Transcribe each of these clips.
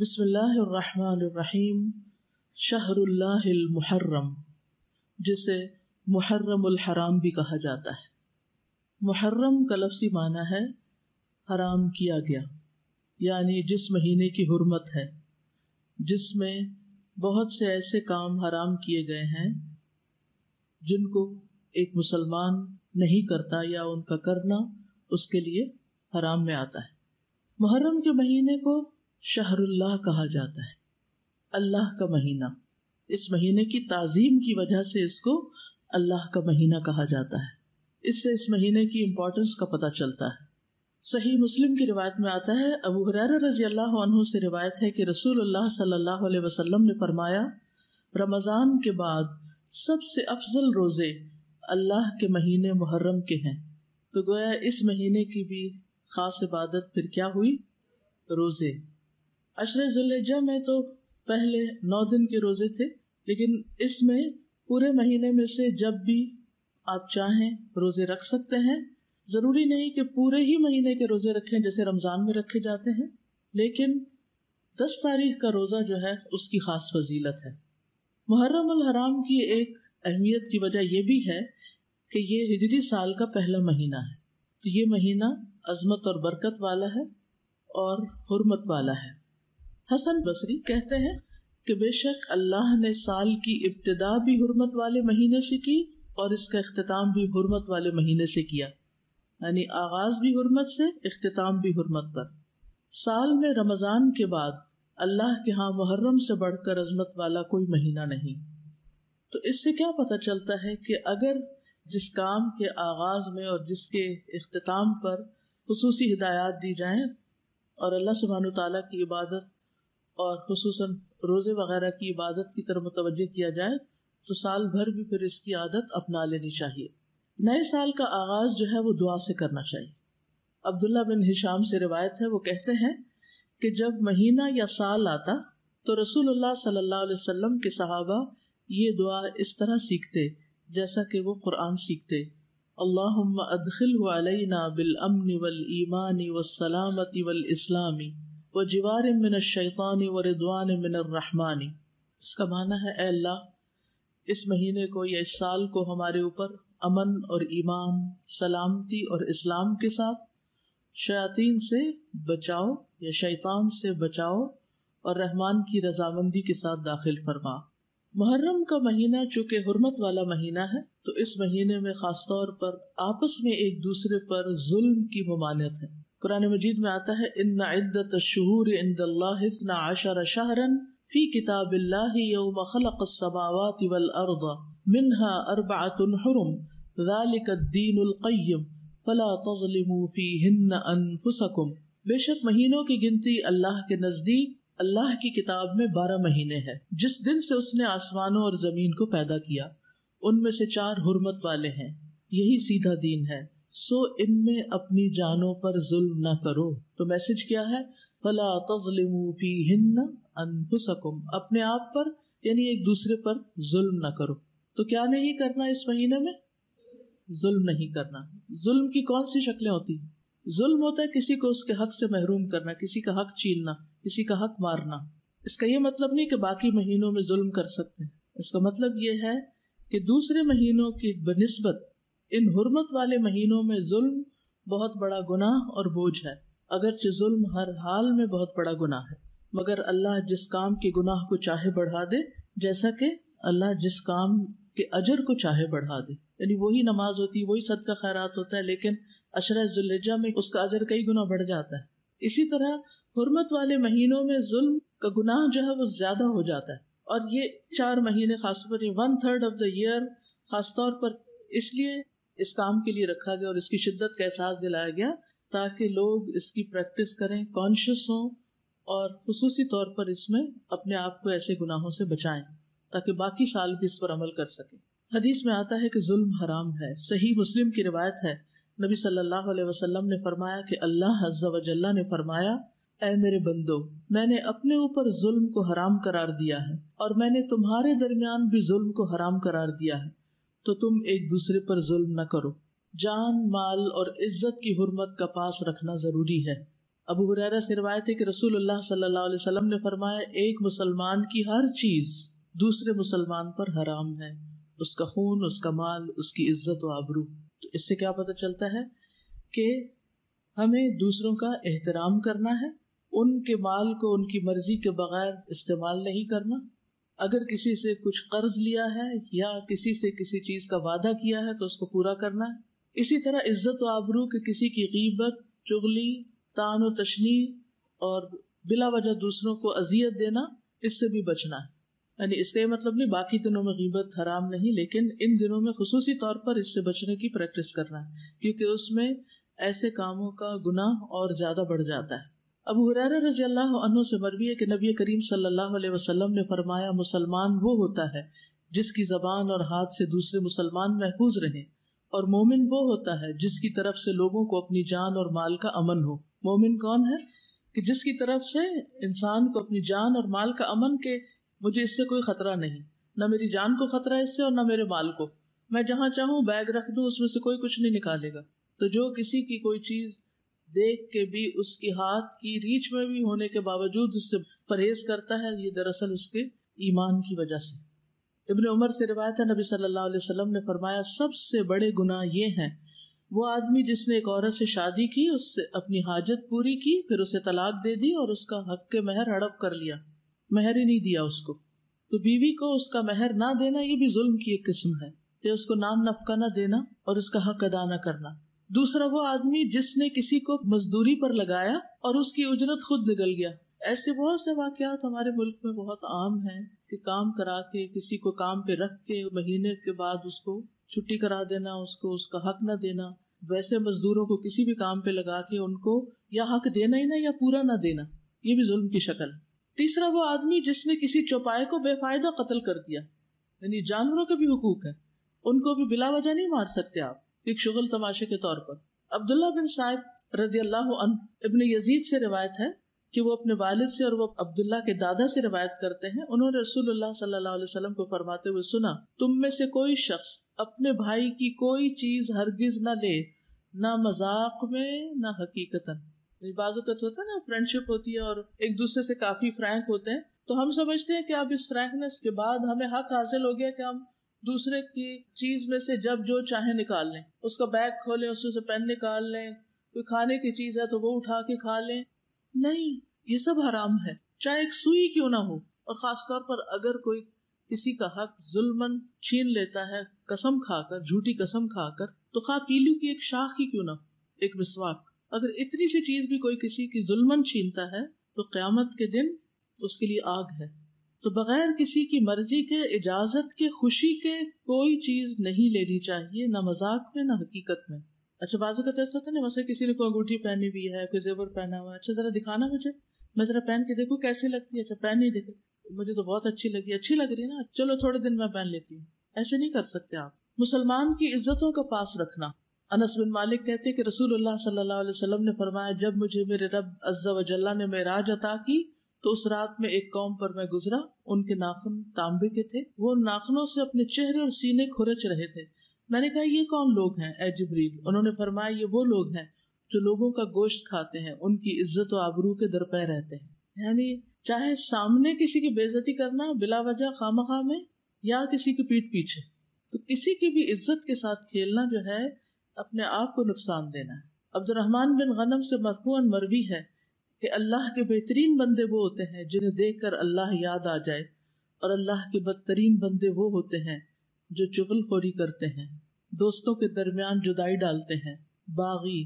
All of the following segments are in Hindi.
बसमीम शहरुल्लाहमहर्रम जिसे मुहर्रमहराम भी कहा जाता है मुहर्रम का लफ्सी माना है हराम किया गया यानी जिस महीने की हरमत है जिसमें बहुत से ऐसे काम हराम किए गए हैं जिनको एक मुसलमान नहीं करता या उनका करना उसके लिए हराम में आता है मुहर्रम के महीने को शहरुल्लाह कहा जाता है अल्लाह का महीना इस महीने की ताजीम की वजह से इसको अल्लाह का महीना कहा जाता है इससे इस महीने की इम्पोर्टेंस का पता चलता है सही मुस्लिम की रिवायत में आता है अबू हुरैरा रजी अल्लाह से रिवायत है कि रसूलुल्लाह सल्लल्लाहु अलैहि वसल्लम ने फरमाया रमज़ान के बाद सबसे अफजल रोज़े अल्लाह के महीने मुहर्रम के हैं तो गोया इस महीने की भी खास इबादत फिर क्या हुई रोज़े अशर जुल्हजा में तो पहले नौ दिन के रोज़े थे लेकिन इसमें पूरे महीने में से जब भी आप चाहें रोज़े रख सकते हैं ज़रूरी नहीं कि पूरे ही महीने के रोज़े रखें जैसे रमज़ान में रखे जाते हैं लेकिन दस तारीख का रोज़ा जो है उसकी ख़ास फजीलत है मुहर्रम अल हराम की एक अहमियत की वजह यह भी है कि ये हिजरी साल का पहला महीना है तो ये महीना अजमत और बरकत वाला है और हरमत वाला है हसन बसरी कहते हैं कि बेशक अल्लाह ने साल की इब्तदा भी हुरमत वाले महीने से की और इसका अख्ताम भी हुरमत वाले महीने से किया यानी आगाज भी हुरमत से अख्ताम भी हुरमत पर साल में रमज़ान के बाद अल्लाह के यहाँ मुहर्रम से बढ़कर अजमत वाला कोई महीना नहीं तो इससे क्या पता चलता है कि अगर जिस काम के आगाज में और जिसके अख्ताम पर खसूसी हिदायत दी जाए और अल्लाह सुबहान तला की इबादत और खसूस रोज़े वगैरह की इबादत की तरफ मुतव किया जाए तो साल भर भी फिर इसकी आदत अपना लेनी चाहिए नए साल का आगाज जो है वो दुआ से करना चाहिए अब्दुल्ला बिन हिशाम से रिवायत है वो कहते हैं कि जब महीना या साल आता तो रसूलुल्लाह सल्लल्लाहु अलैहि वसल्लम के सहाबा ये दुआ इस तरह सीखते जैसा कि वो कुरान सीखते अल्लाह अदखिल बिल अमन वल ईमानी वसलामती वल इस्लामी व जवार मिन शैतानी व रिदवान मिन रहमानी इसका माना है ए अल्लाह इस महीने को या इस साल को हमारे ऊपर अमन और ईमान सलामती और इस्लाम के साथ शयातीन से बचाओ या शैतान से बचाओ और रहमान की रजामंदी के साथ दाखिल फरमा मुहर्रम का महीना चूँकि हरमत वाला महीना है तो इस महीने में ख़ास तौर पर आपस में एक दूसरे पर जुल्म की ममानत है कुरान मजीद में आता है इन इद्दत शहूर इंदल्लासना आशर शहरन फ़ी किताब यौम खलक समावत वलअर्द मिनहा अरबातुन हरम ज़ालिकद्दीनुल्क़य्यम फ़ला तज़लिमू फ़ीहिन्न अनफुसकुम बेशक महीनों की गिनती अल्लाह के नज़दीक अल्लाह की किताब में बारह महीने हैं जिस दिन से उसने आसमानों और ज़मीन को पैदा किया उनमें से चार हुरमत वाले हैं यही सीधा दीन है सो इनमें अपनी जानों पर जुल्म ना करो तो मैसेज क्या है फला तजलिमू फी हिन्न अनफुसकुम अपने आप पर यानी एक दूसरे पर जुल्म ना करो तो क्या नहीं करना इस महीने में जुल्म नहीं करना जुल्म की कौन सी शक्लें होती जुल्म होता है किसी को उसके हक से महरूम करना किसी का हक छीनना किसी का हक मारना इसका यह मतलब नहीं कि बाकी महीनों में जुल्म कर सकते हैं इसका मतलब यह है कि दूसरे महीनों की बनस्बत इन हुरमत वाले महीनों में जुल्म बहुत बड़ा गुनाह और बोझ है अगरचे जुल्म हर हाल में बहुत बड़ा गुनाह है मगर अल्लाह जिस काम के गुनाह को चाहे बढ़ा दे जैसा कि अल्लाह जिस काम के अजर को चाहे बढ़ा दे यानी वही नमाज होती है वही सदका खैरात होता है लेकिन अशर जुल्जा में उसका अजर कई गुना बढ़ जाता है इसी तरह हुरमत वाले महीनों में जुल्म का गुनाह जो है वो ज्यादा हो जाता है और ये चार महीने खासतौर पर one third of the year खासतौर पर इसलिए इस काम के लिए रखा गया और इसकी शिद्दत का एहसास दिलाया गया ताकि लोग इसकी प्रैक्टिस करें कॉन्शियस हों और खसूस तौर पर इसमें अपने आप को ऐसे गुनाहों से बचाएं ताकि बाकी साल भी इस पर अमल कर सकें हदीस में आता है कि जुल्म हराम है सही मुस्लिम की रिवायत है नबी सल्लल्लाहु अलैहि वसल्लम ने फरमाया कि अल्लाह हजल्ला ने फरमाया ए मेरे बंदो मैंने अपने ऊपर जुल्म को हराम करार दिया है और मैंने तुम्हारे दरमियान भी जुल्म को हराम करार दिया है तो तुम एक दूसरे पर जुल्म न करो जान माल और इज्जत की हरमत का पास रखना ज़रूरी है अबू हुरैरा से रवायत है कि रसूलुल्लाह सल्लल्लाहु अलैहि वसल्लम ने फरमाया एक मुसलमान की हर चीज़ दूसरे मुसलमान पर हराम है उसका खून उसका माल उसकी इज्जत व आबरू तो इससे क्या पता चलता है कि हमें दूसरों का एहतराम करना है उनके माल को उनकी मर्जी के बगैर इस्तेमाल नहीं करना अगर किसी से कुछ कर्ज लिया है या किसी से किसी चीज का वादा किया है तो उसको पूरा करना है इसी तरह इज्जत व आबरू के किसी की गीबत चुगली तान व तशनी और बिला वजह दूसरों को अजियत देना इससे भी बचना है यानी इसका ये मतलब नहीं बाकी दिनों में गीबत हराम नहीं लेकिन इन दिनों में खसूसी तौर पर इससे बचने की प्रैक्टिस करना है क्योंकि उसमें ऐसे कामों का गुनाह और ज़्यादा बढ़ जाता है अबू हुरैरा रजी से मरवी है कि नबी करीम सल्लल्लाहु अलैहि वसल्लम ने फरमाया मुसलमान वो होता है जिसकी जबान और हाथ से दूसरे मुसलमान महफूज रहे और मोमिन वो होता है जिसकी तरफ से लोगों को अपनी जान और माल का अमन हो मोमिन कौन है कि जिसकी तरफ से इंसान को अपनी जान और माल का अमन के मुझे इससे कोई खतरा नहीं न मेरी जान को खतरा है इससे और न मेरे माल को मैं जहाँ चाहूँ बैग रख दूँ उसमें से कोई कुछ नहीं निकालेगा तो जो किसी की कोई चीज़ देख के भी उसकी हाथ की रीच में भी होने के बावजूद उससे परहेज करता है ये दरअसल उसके ईमान की वजह से इबन उमर से रिवायत है नबी सल्लल्लाहु अलैहि वसल्लम ने फरमाया सबसे बड़े गुनाह ये हैं वो आदमी जिसने एक औरत से शादी की उससे अपनी हाजत पूरी की फिर उसे तलाक दे दी और उसका हक के महर हड़प कर लिया महर ही नहीं दिया उसको तो बीवी को उसका महर ना देना ये भी जुल्म की एक किस्म है ये उसको नाम नफका ना देना और उसका हक अदा ना करना दूसरा वो आदमी जिसने किसी को मजदूरी पर लगाया और उसकी उजरत खुद निकल गया ऐसे बहुत से वाकत हमारे मुल्क में बहुत आम है कि काम करा के किसी को काम पे रख के महीने के बाद उसको छुट्टी करा देना उसको उसका हक न देना वैसे मजदूरों को किसी भी काम पे लगा के उनको या हक देना ही ना या पूरा ना देना ये भी जुल्म की शक्ल तीसरा वो आदमी जिसने किसी चौपाए को बेफायदा कत्ल कर दिया यानी जानवरों के भी हकूक है उनको भी बिला वजह नहीं मार सकते आप एक शुगल तमाशे के तौर पर अब्दुल्ला बिन साहिब रजी अल्लाह इबन यजीद से रिवायत है कि वो अपने वालिद से और वो अब्दुल्ला के दादा से रिवायत करते हैं उन्होंने रसूलुल्लाह सल्लल्लाहु अलैहि वसल्लम को फरमाते हुए सुना तुम में से कोई शख्स अपने भाई की कोई चीज हरगिज ना ले ना मजाक में ना हकीकतन बाजुकत होता है ना फ्रेंडशिप होती है और एक दूसरे से काफी फ्रैंक होते हैं तो हम समझते हैं कि अब इस फ्रैंकनेस के बाद हमें हक हासिल हो गया कि हम दूसरे की चीज में से जब जो चाहे निकाल लें उसका बैग खोलें उसमें से पेन निकाल लें कोई खाने की चीज है तो वो उठा के खा लें नहीं ये सब हराम है चाहे एक सुई क्यों ना हो और खासतौर पर अगर कोई किसी का हक जुल्मन छीन लेता है कसम खाकर झूठी कसम खाकर तो खा पीलू की एक शाख ही क्यों ना हो एक मिसवाक अगर इतनी सी चीज भी कोई किसी की जुल्मन छीनता है तो क्यामत के दिन उसके लिए आग है तो बगैर किसी की मर्जी के इजाजत के खुशी के कोई चीज नहीं लेनी चाहिए ना मजाक में ना हकीकत में अच्छा बाजू का ऐसा था ना वैसे किसी ने कोई अंगूठी पहनी हुई है कोई जेवर पहना हुआ है अच्छा जरा दिखाना मुझे मैं जरा पहन के देखू कैसी लगती है अच्छा पहन नहीं देखे मुझे तो बहुत अच्छी लगी अच्छी लग रही है ना चलो थोड़े दिन मैं पहन लेती हूँ ऐसे नहीं कर सकते आप मुसलमान की इज्जतों का पास रखना अनस बिन मालिक कहते कि रसूलुल्लाह सल्लल्लाहु अलैहि वसल्लम ने फरमाया जब मुझे मेरे रब अज्जा वजल्ला ने मेराज अता की तो उस रात में एक कौम पर मैं गुजरा उनके नाखून तांबे के थे वो नाखनों से अपने चेहरे और सीने खुरच रहे थे मैंने कहा ये कौन लोग हैं ए उन्होंने फरमाया ये वो लोग हैं जो लोगों का गोश्त खाते हैं उनकी इज्जत और आबरू के दरपे रहते हैं यानी चाहे सामने किसी की बेजती करना बिला वजह खाम खामे में या किसी की पीठ पीछे तो किसी की भी इज्जत के साथ खेलना जो है अपने आप को नुकसान देना है अब्दुलरहमान बिन गनम से मरफून मरवी है कि अल्लाह के बेहतरीन बंदे वो होते हैं जिन्हें देखकर अल्लाह याद आ जाए और अल्लाह के बदतरीन बंदे वो होते हैं जो चुगलखोरी करते हैं दोस्तों के दरमियान जुदाई डालते हैं बागी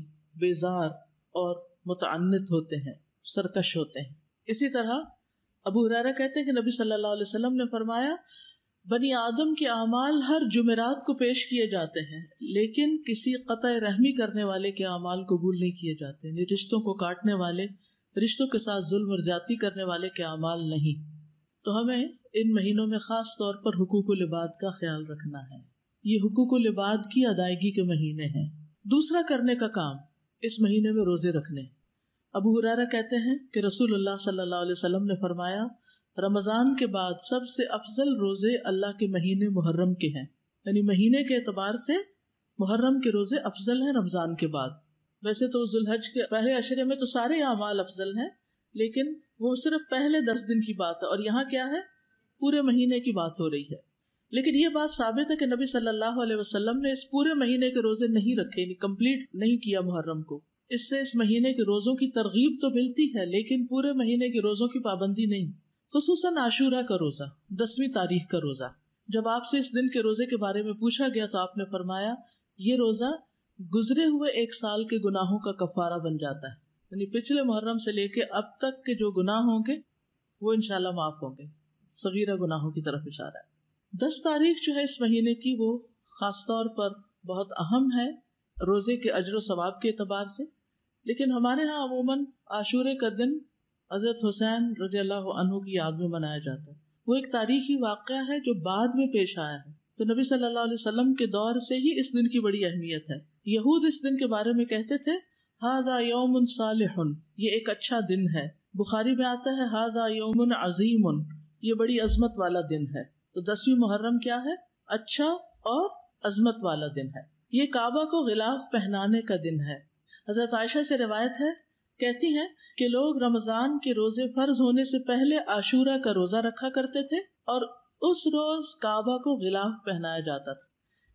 बेजार और मुतनत होते हैं सरकश होते हैं इसी तरह अबू हुरारा कहते हैं कि नबी सल्लल्लाहु अलैहि वसल्लम ने फरमाया बनी आदम के अमाल हर जुमेरात को पेश किए जाते हैं लेकिन किसी कत रहमी करने वाले के अमाल कबूल नहीं किए जाते रिश्तों को काटने वाले रिश्तों के साथ जुल्म और ज्यादती करने वाले के अमाल नहीं तो हमें इन महीनों में ख़ास तौर पर हकूक लिबाद का ख्याल रखना है ये हकूक लिबाद की अदायगी के महीने हैं दूसरा करने का काम इस महीने में रोज़े रखने अबू हुरारा कहते हैं कि रसूलुल्लाह सल्लल्लाहु अलैहि वसल्लम ने फरमाया रमज़ान के बाद सबसे अफजल रोज़े अल्लाह के महीने मुहर्रम के हैं यानी महीने के अतबार से मुहर्रम के रोज़े अफजल हैं रमज़ान के बाद वैसे तो जुलहज के पहले अशरे में तो सारे अमाल अफजल हैं लेकिन वो सिर्फ पहले दस दिन की बात है और यहाँ क्या है पूरे महीने की बात हो रही है लेकिन ये बात साबित है कि नबी सल्लल्लाहु अलैहि वसल्लम ने इस पूरे महीने के रोजे नहीं रखे कंप्लीट नहीं किया मुहर्रम को इससे इस महीने के रोजों की तरगीब तो मिलती है लेकिन पूरे महीने के रोजों की पाबंदी नहीं खसूस आशूरा का रोजा दसवीं तारीख का रोजा जब आपसे इस दिन के रोजे के बारे में पूछा गया तो आपने फरमाया ये रोजा गुजरे हुए एक साल के गुनाहों का कफारा बन जाता है यानी पिछले मुहर्रम से लेके अब तक के जो गुनाह होंगे वो इनशाला माफ होंगे सगीरा गुनाहों की तरफ इशारा है दस तारीख जो है इस महीने की वो खास तौर पर बहुत अहम है रोजे के अजर सवाब के अतबार से लेकिन हमारे यहाँ अमूमन आशूरे का दिन हजरत हुसैन रजी अल्लाह की याद में मनाया जाता है वो एक तारीखी वाक़ है जो बाद में पेश आया है तो नबी सल्लल्लाहु अलैहि वसल्लम के दौर से ही इस दिन की बड़ी अहमियत है यहूद इस दिन के बारे में कहते थे हाजा योम साल ये एक अच्छा दिन है बुखारी में आता है हाजा योम अजीम ये बड़ी अजमत वाला दिन है तो दसवीं मुहर्रम क्या है अच्छा और अजमत वाला दिन है ये काबा को गिलाफ पहनाने का दिन है हजरत आयशा से रिवायत है कहती हैं कि लोग रमजान के रोजे फर्ज होने से पहले आशूरा का रोजा रखा करते थे और उस रोज काबा को गिलाफ पहनाया जाता था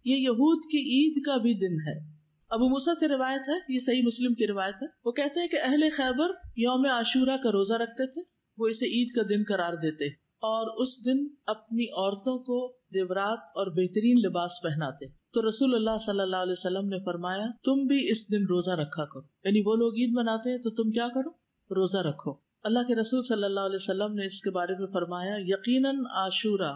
ये यहूद की ईद का भी दिन है अबू मूसा से रिवायत है ये सही मुस्लिम की रिवायत है वो कहते हैं कि अहले खैबर योम आशूरा का रोजा रखते थे वो इसे ईद का दिन करार देते और उस दिन अपनी औरतों को जेवरात और बेहतरीन लिबास पहनाते तो रसूल अल्लाह सल्लल्लाहु अलैहि वसल्लम ने फरमाया तुम भी इस दिन रोजा रखा करो यानी वो लोग ईद मनाते हैं तो तुम क्या करो रोजा रखो अल्लाह के रसूल सल्लल्लाहु अलैहि वसल्लम ने इसके बारे में फरमाया यकीनन आशूरा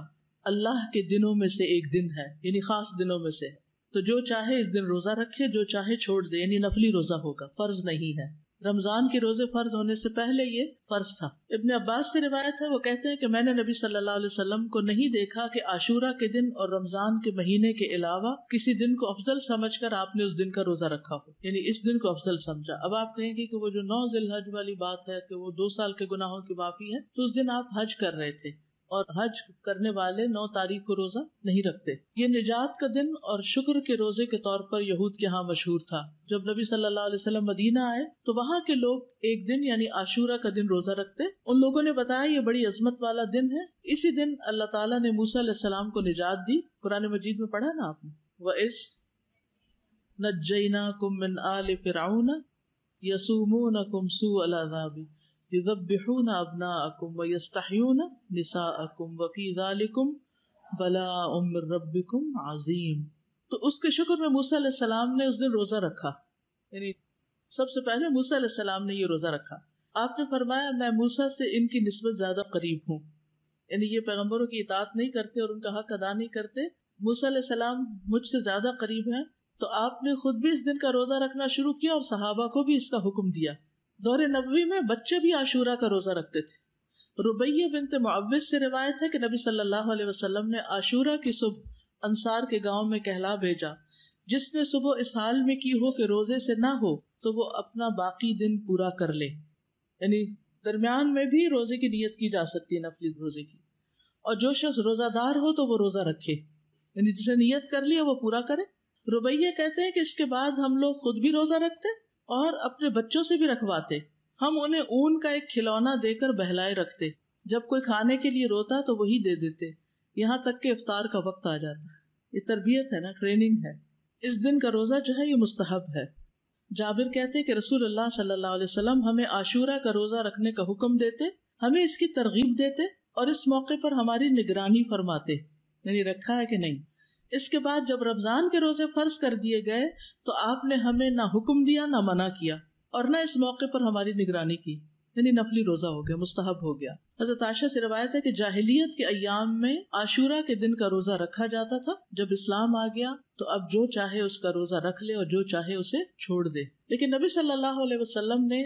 अल्लाह के दिनों में से एक दिन है यानी खास दिनों में से है तो जो चाहे इस दिन रोजा रखे जो चाहे छोड़ दे यानी नफली रोजा होगा फर्ज नहीं है रमजान के रोजे फर्ज होने से पहले ये फर्ज था इब्ने अब्बास से रिवायत है वो कहते हैं कि मैंने नबी सल्लल्लाहु अलैहि वसल्लम को नहीं देखा कि आशूरा के दिन और रमजान के महीने के अलावा किसी दिन को अफजल समझकर आपने उस दिन का रोजा रखा हो यानी इस दिन को अफजल समझा अब आप कहेंगे कि वो जो नौ जिल हज वाली बात है कि वो दो साल के गुनाहों की माफी है तो उस दिन आप हज कर रहे थे और हज करने वाले नौ तारीख को रोजा नहीं रखते ये निजात का दिन और शुक्र के रोजे के तौर पर यहूद के यहाँ मशहूर था जब नबी सल्लल्लाहु अलैहि वसल्लम मदीना आए तो वहाँ के लोग एक दिन यानी आशूरा का दिन रोजा रखते उन लोगों ने बताया ये बड़ी अजमत वाला दिन है इसी दिन अल्लाह ताला ने मूसा सलाम को निजात दी कुरान मजीद में पढ़ा ना आपने वह इस न कुम आल फिराउन यसुमूनकुम सू अलादाबी युदब्बिहून अबनाअकुम व यस्तहयून निसाअकुम व फी ज़ालिकुम बलाउम मिन रब्बिकुम अजीम तो उसके शुक्र में मूसा सलाम ने उस दिन रोजा रखा यानी सबसे पहले मूसा सलाम ने ये रोजा रखा आपने फरमाया मैं मूसा से इनकी नस्बत ज्यादा करीब हूँ यानी ये पैगम्बरों की इतात नहीं करते और उनका हक अदा नहीं करते मूसा सलाम मुझसे ज्यादा करीब है तो आपने खुद भी इस दिन का रोजा रखना शुरू किया और सहाबा को भी इसका हुक्म दिया दौरे नबी में बच्चे भी आशूरा का रोज़ा रखते थे रुबैया बिनत मुआवज़ से रिवायत है कि नबी सल्लल्लाहु अलैहि वसल्लम ने आशूरा की सुबह अंसार के गांव में कहला भेजा जिसने सुबह इस हाल में की हो कि रोज़े से ना हो तो वो अपना बाकी दिन पूरा कर ले यानी दरमियान में भी रोज़े की नीयत की जा सकती है नफली रोज़े की और जो शख्स रोज़ादार हो तो वो रोज़ा रखे यानी जिसे नीयत कर लिया वो पूरा करे रुबैया कहते हैं कि इसके बाद हम लोग खुद भी रोज़ा रखते हैं और अपने बच्चों से भी रखवाते हम उन्हें ऊन का एक खिलौना देकर बहलाए रखते जब कोई खाने के लिए रोता तो वही दे देते यहाँ तक के इफ्तार का वक्त आ जाता ये तरबियत है ना ट्रेनिंग है इस दिन का रोज़ा जो है ये मुस्तहब है जाबिर कहते कि रसूल अल्लाह सल्लल्लाहु अलैहि वसल्लम हमें आशूरा का रोज़ा रखने का हुक्म देते हमें इसकी तरगीब देते और इस मौके पर हमारी निगरानी फरमाते यानी रखा है कि नहीं इसके बाद जब रमजान के रोजे फर्ज कर दिए गए तो आपने हमें ना हुक्म दिया ना मना किया और ना इस मौके पर हमारी निगरानी की यानी नफली रोजा हो गया मुस्तहब हो गया हजरत आशा से रवायत है कि जाहिलियत के अयाम में आशूरा के दिन का रोजा रखा जाता था जब इस्लाम आ गया तो अब जो चाहे उसका रोजा रख ले और जो चाहे उसे छोड़ दे लेकिन नबी सल्लल्लाहु अलैहि वसल्लम ने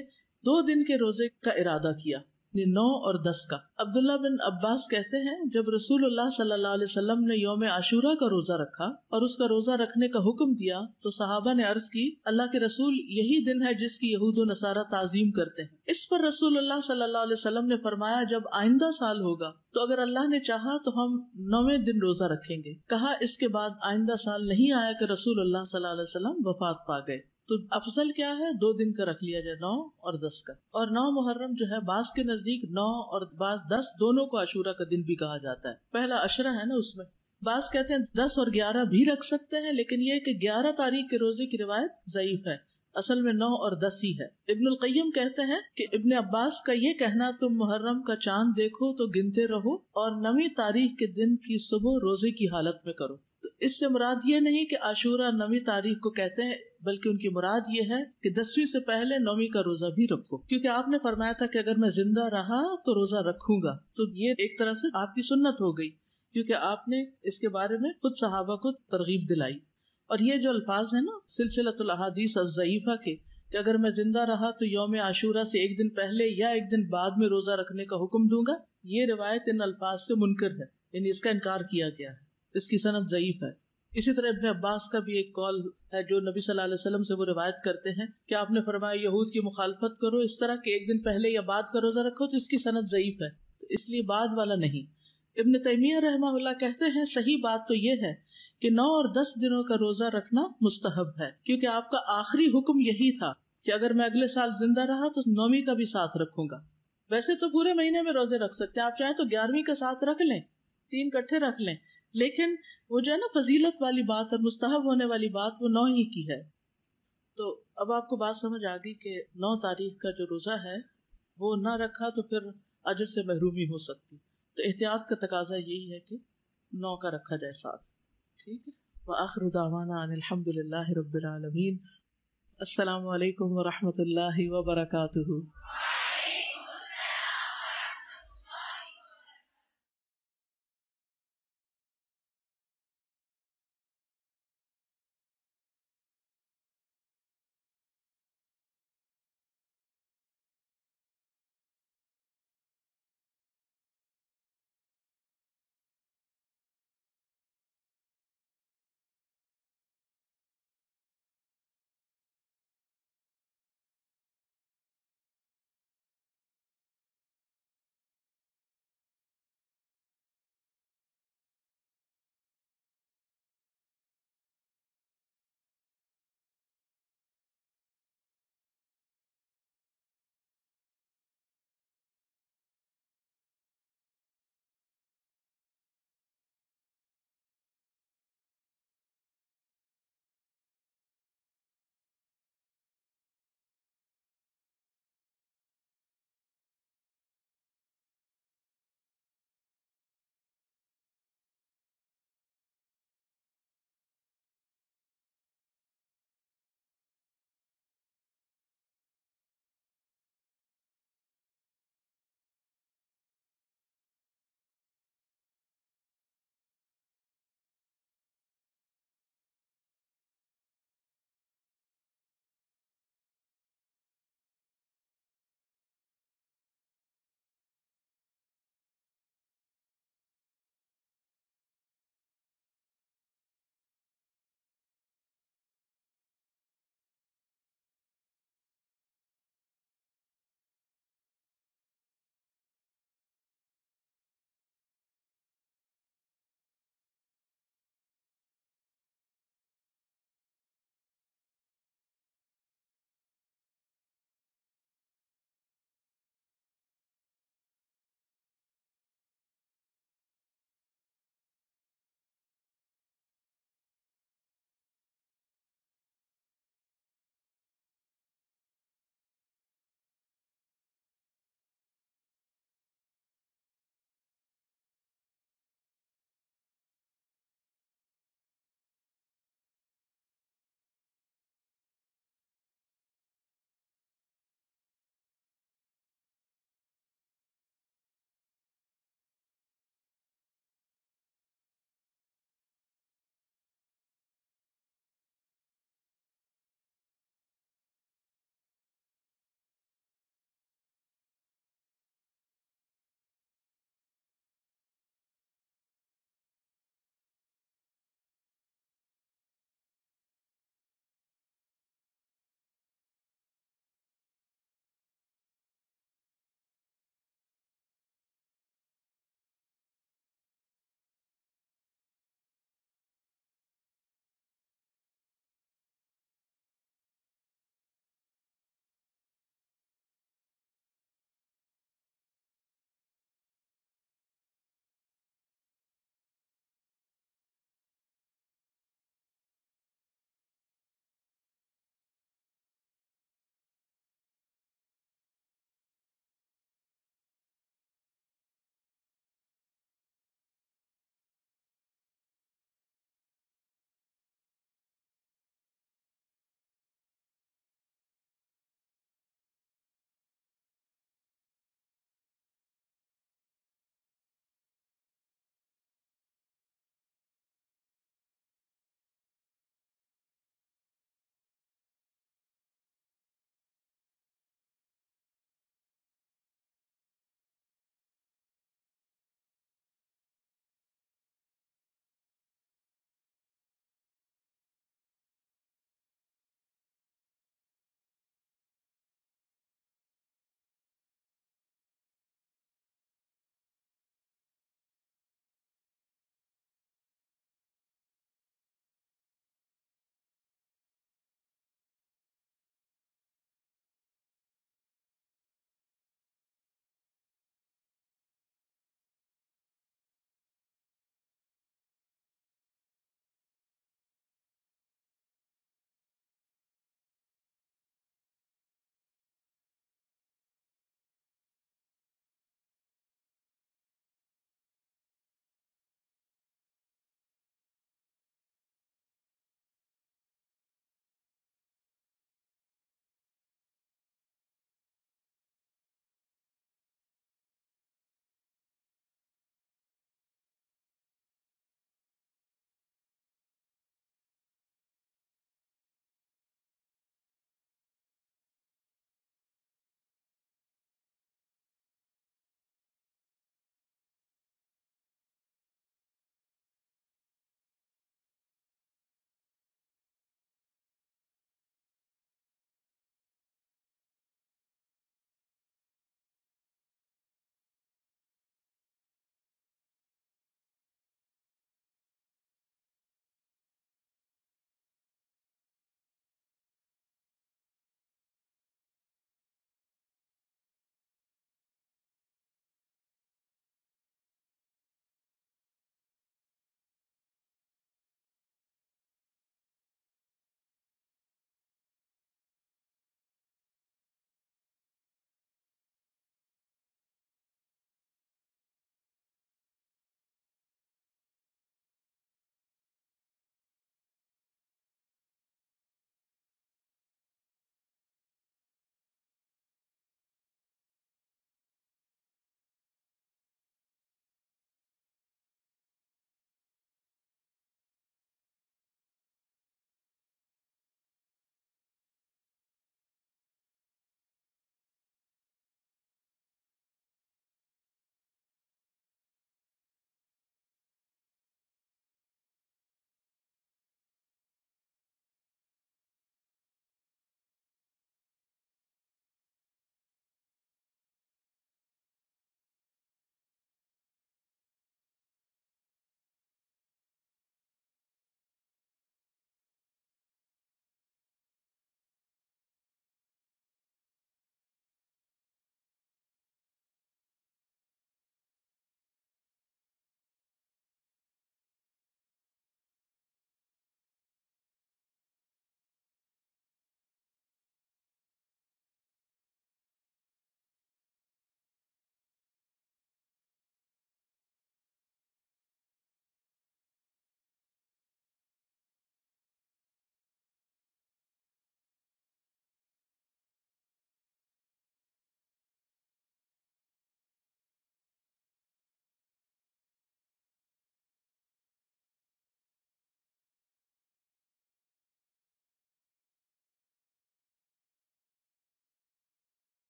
दो दिन के रोजे का इरादा किया ये नौ और दस का अब्दुल्ला बिन अब्बास कहते हैं जब रसूल सल्लल्लाहु अलैहि ने योम आशूरा का रोजा रखा और उसका रोजा रखने का हुक्म दिया तो सहाबा ने अर्ज की अल्लाह के रसूल यही दिन है जिसकी यहूद नसारा ताजीम करते हैं इस पर रसूल अल्लाह अलैहि ने फरमाया जब आइंदा साल होगा तो अगर अल्लाह ने चाह तो हम नौवे दिन रोजा रखेंगे कहा इसके बाद आइंदा साल नहीं आया कि रसूल अल्लाह अलैहि वफात पा गए तो अफजल क्या है दो दिन का रख लिया जाए नौ और दस का और नौ मुहर्रम जो है बास के नजदीक नौ और बास दस दोनों को आशूरा का दिन भी कहा जाता है पहला अशरा है ना उसमें बास कहते हैं दस और ग्यारह भी रख सकते हैं लेकिन ये कि ग्यारह तारीख के रोजे की रिवायत जयीफ है असल में नौ और दस ही है इब्न कईम कहते हैं कि इब्न अब्बास का ये कहना तुम मुहर्रम का चांद देखो तो गिनते रहो और नवी तारीख के दिन की सुबह रोजे की हालत में करो तो इससे मुराद ये नहीं कि आशूरा नवी तारीख को कहते हैं बल्कि उनकी मुराद ये है कि दसवीं से पहले नौवीं का रोजा भी रखो क्योंकि आपने फरमाया था कि अगर मैं जिंदा रहा तो रोजा रखूंगा तो ये एक तरह से आपकी सुन्नत हो गई क्योंकि आपने इसके बारे में खुद सहाबा को तरगीब दिलाई और ये जो अल्फाज है ना सिलसिलातुलहदीस अज़ीफ़ा के कि अगर मैं जिंदा रहा तो योम आशूरा से एक दिन पहले या एक दिन बाद में रोजा रखने का हुक्म दूंगा ये रिवायत इन अल्फाज से मुनकर है यानी इसका इनकार किया गया है इसकी सनत ज़यीफ़ है इसी तरह इबन अब्बास का भी एक कॉल है जो नबी सल्लल्लाहु अलैहि वसल्लम से वो रिवायत करते हैं कि आपने फरमाया यहूद की मुखालफत करो इस तरह के एक दिन पहले या बाद का रोज़ा रखो तो इसकी सनत ज़यीफ़ है तो इसलिए बाद वाला नहीं इबन तैमिया रहमा कहते हैं सही बात तो ये है कि नौ और दस दिनों का रोज़ा रखना मुस्तहब है क्योंकि आपका आखिरी हुक्म यही था कि अगर मैं अगले साल जिंदा रहा तो नौवीं का भी साथ रखूंगा वैसे तो पूरे महीने में रोजे रख सकते हैं आप चाहे तो ग्यारहवीं का साथ रख लें तीन कट्ठे रख लें लेकिन वो जो है ना फजीलत वाली बात और मुस्तहब होने वाली बात वो नौ ही की है तो अब आपको बात समझ आ गई कि नौ तारीख का जो रोज़ा है वो ना रखा तो फिर अजर से महरूमी हो सकती तो एहतियात का तकाजा यही है कि नौ का रखा जाए साथ ठीक है व आखिर दावाना अलहमदिल्ला रबालमीन अल्लाम वरहमल वर्का